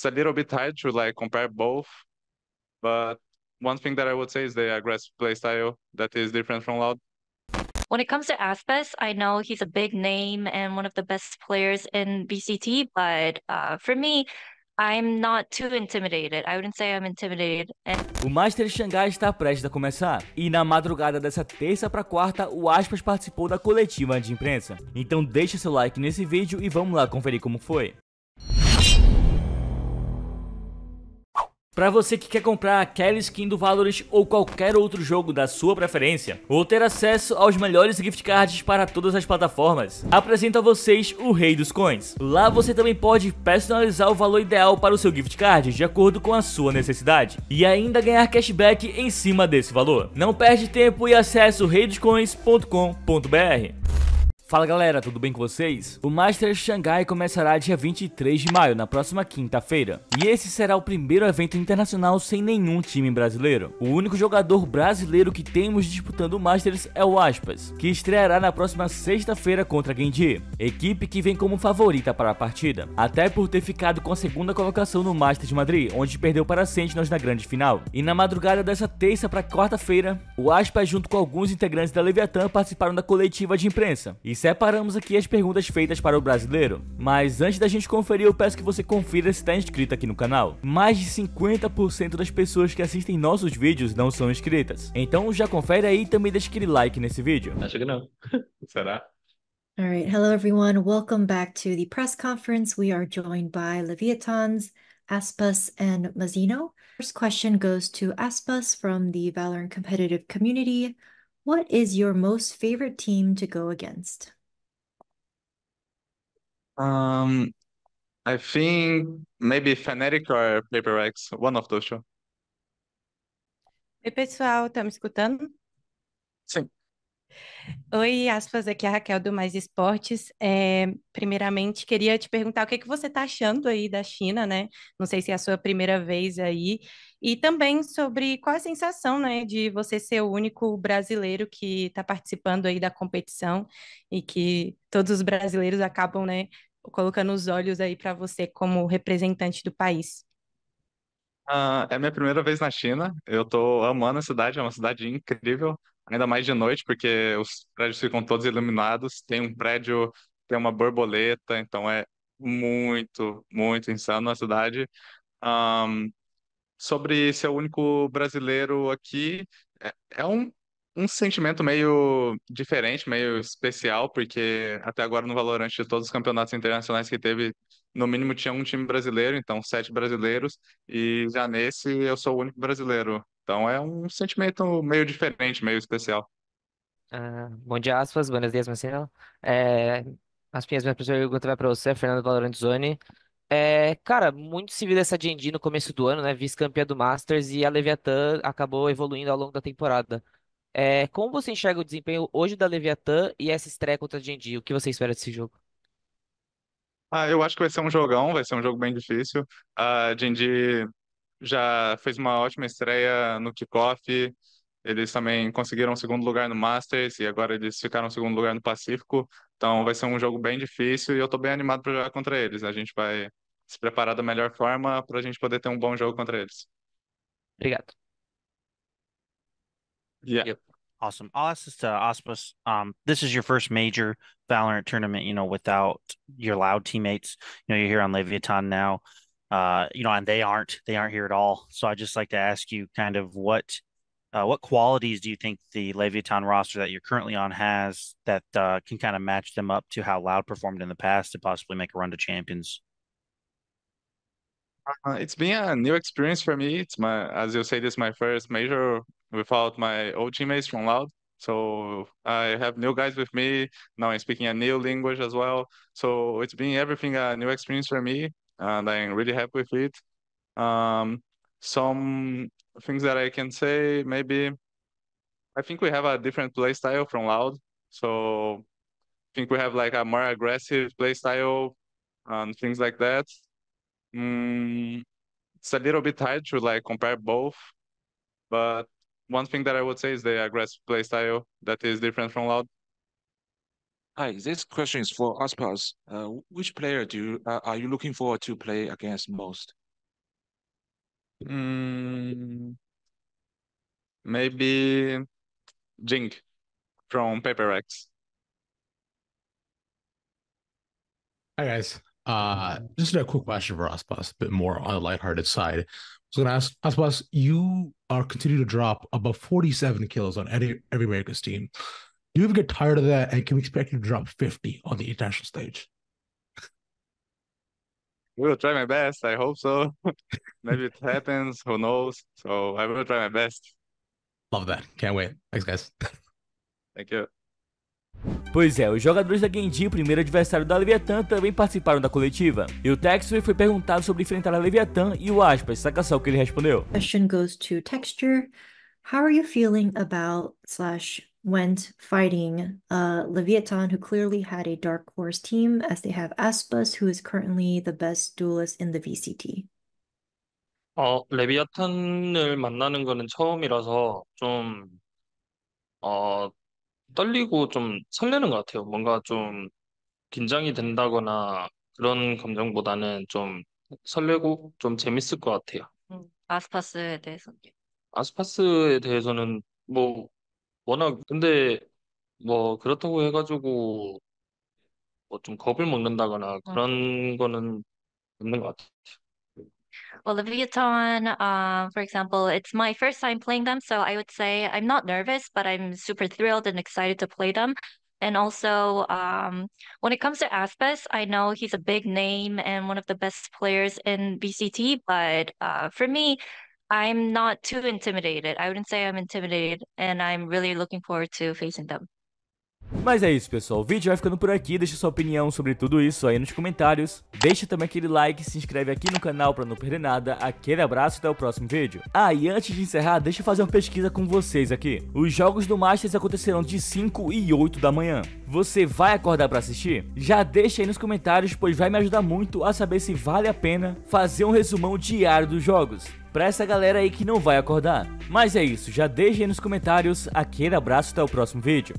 it's a little bit hard to like compare both, but one thing that I would say is the aggressive playstyle that is different from Loud. When it comes to Aspes, I know he's a big name and one of the best players in BCT, but uh, for me, I'm not too intimidated. I wouldn't say I'm intimidated. And... O Master Xangai está prestes a começar e na madrugada dessa terça para quarta, o Aspas participou da coletiva de imprensa. Então deixa seu like nesse vídeo e vamos lá conferir como foi. Para você que quer comprar aquela skin do Valorant ou qualquer outro jogo da sua preferência, ou ter acesso aos melhores gift cards para todas as plataformas, apresento a vocês o Rei dos Coins. Lá você também pode personalizar o valor ideal para o seu gift card de acordo com a sua necessidade, e ainda ganhar cashback em cima desse valor. Não perde tempo e acesse o reidoscoins.com.br. Fala galera, tudo bem com vocês? O Master Shanghai começará dia 23 de maio, na próxima quinta-feira. E esse será o primeiro evento internacional sem nenhum time brasileiro. O único jogador brasileiro que temos disputando o Masters é o Aspas, que estreará na próxima sexta-feira contra a Genji, equipe que vem como favorita para a partida, até por ter ficado com a segunda colocação no Master de Madrid, onde perdeu para Sentinels na grande final. E na madrugada dessa terça para quarta-feira, o Aspas junto com alguns integrantes da Leviathan participaram da coletiva de imprensa. E separamos aqui as perguntas feitas para o brasileiro. Mas antes da gente conferir, eu peço que você confira se está inscrito aqui no canal. Mais de 50% das pessoas que assistem nossos vídeos não são inscritas. Então já confere aí e também deixa aquele like nesse vídeo. Acho que não. Será? All right. Hello, everyone. Welcome back to the press conference. We are joined by Leviathans, Aspas, and Mazino. First question goes to Aspas from the Valorant competitive community. What is your most favorite team to go against? Um, I think maybe Fnatic or PaperX, one of those two. Oi, pessoal, tá me escutando? Sim. Oi, aspas, aqui é a Raquel do Mais Esportes. É, primeiramente, queria te perguntar o que, que você está achando aí da China, né? Não sei se é a sua primeira vez aí. E também sobre qual a sensação, né, de você ser o único brasileiro que está participando aí da competição e que todos os brasileiros acabam, né, colocando os olhos aí para você como representante do país. Uh, é minha primeira vez na China. Eu estou amando a cidade, é uma cidade incrível ainda mais de noite, porque os prédios ficam todos iluminados, tem um prédio, tem uma borboleta, então é muito, muito insano a cidade. Um, sobre ser o único brasileiro aqui, é, é um, um sentimento meio diferente, meio especial, porque até agora no Valorant de todos os campeonatos internacionais que teve, no mínimo tinha um time brasileiro, então sete brasileiros, e já nesse eu sou o único brasileiro. Então é um sentimento meio diferente, meio especial. Ah, bom dia, aspas. Buenos dias, Marcelo. É, as minhas, minha perguntas vai para você, Fernando Valorantizoni. É, cara, muito se viu dessa Gen.G no começo do ano, né? Vice-campeã do Masters e a Leviathan acabou evoluindo ao longo da temporada. É, como você enxerga o desempenho hoje da Leviathan e essa estreia contra a Gen.G? O que você espera desse jogo? Ah, eu acho que vai ser um jogão, vai ser um jogo bem difícil. A Gen.G já fez uma ótima estreia no kickoff. Eles também conseguiram o segundo lugar no Masters e agora eles ficaram segundo lugar no Pacífico. Então vai ser um jogo bem difícil e eu estou bem animado para jogar contra eles. A gente vai se preparar da melhor forma para a gente poder ter um bom jogo contra eles. Obrigado. Yeah. Yep. Awesome. I'll ask this to Ospus. Um, this is your first major Valorant tournament, you know, without your loud teammates. You know, you're here on Leviathan now. uh, you know, and they aren't they aren't here at all. So I just like to ask you, kind of what uh, what qualities do you think the Leviathan roster that you're currently on has that uh, can kind of match them up to how Loud performed in the past to possibly make a run to champions? Uh, it's been a new experience for me. It's my, as you say, this my first major without my old teammates from Loud. So I have new guys with me now. I'm speaking a new language as well. So it's been everything a new experience for me and I'm really happy with it. Um, some things that I can say, maybe I think we have a different play style from Loud. So I think we have like a more aggressive play style and things like that. Mm, it's a little bit hard to like compare both, but one thing that I would say is the aggressive play style that is different from Loud. Hi, this question is for Aspas. Uh, which player do you, uh, are you looking forward to play against most? Mm, maybe Jing from PaperX. Hi guys, uh, just a quick question for Aspas, a bit more on the lighthearted side. I was gonna ask Aspas, you are continue to drop about 47 kills on every, every America's team. you will get tired of that and can we expect you to drop 50 on the international stage? We'll try my best. I hope so. Maybe it happens. Who knows? So I will try my best. Love that. Can't wait. Thanks, guys. Thank you. Pois é, os jogadores da Genji, o primeiro adversário da Leviathan, também participaram da coletiva. E o Texture foi perguntado sobre enfrentar a Leviathan e o aspas, saca só o que ele respondeu. Question goes to Texture. How are you feeling about slash went fighting uh, Leviathan, who clearly had a Dark Horse team, as they have a s p a s who is currently the best duelist in the VCT. 어, 레비아탄을 만나는 거는 처음이라서 좀, 어, 떨리고 좀 설레는 것 같아요. 뭔가 좀 긴장이 된다거나 그런 감정보다는 좀 설레고 좀 재밌을 것 같아요. 음, 아스파스에 대해서. 아스파스에 대해서는 뭐 워낙 근데 뭐 그렇다고 해가지고 겁을 먹는다거나 그런 거는 없는 것 같아요. Well, the Vuitton, um, for example, it's my first time playing them, so I would say I'm not nervous, but I'm super thrilled and excited to play them. And also, um, when it comes to Aspas, I know he's a big name and one of the best players in BCT, but uh, for me, I'm not too intimidated. I wouldn't say I'm intimidated, and I'm really looking forward to facing them. Mas é isso, pessoal. O vídeo vai ficando por aqui. Deixe sua opinião sobre tudo isso aí nos comentários. Deixa também aquele like, se inscreve aqui no canal para não perder nada. Aquele abraço e até o próximo vídeo. Ah, e antes de encerrar, deixa eu fazer uma pesquisa com vocês aqui. Os jogos do Masters acontecerão de 5 e 8 da manhã. Você vai acordar para assistir? Já deixa aí nos comentários, pois vai me ajudar muito a saber se vale a pena fazer um resumão diário dos jogos pra essa galera aí que não vai acordar. Mas é isso, já deixa aí nos comentários, aquele abraço até o próximo vídeo.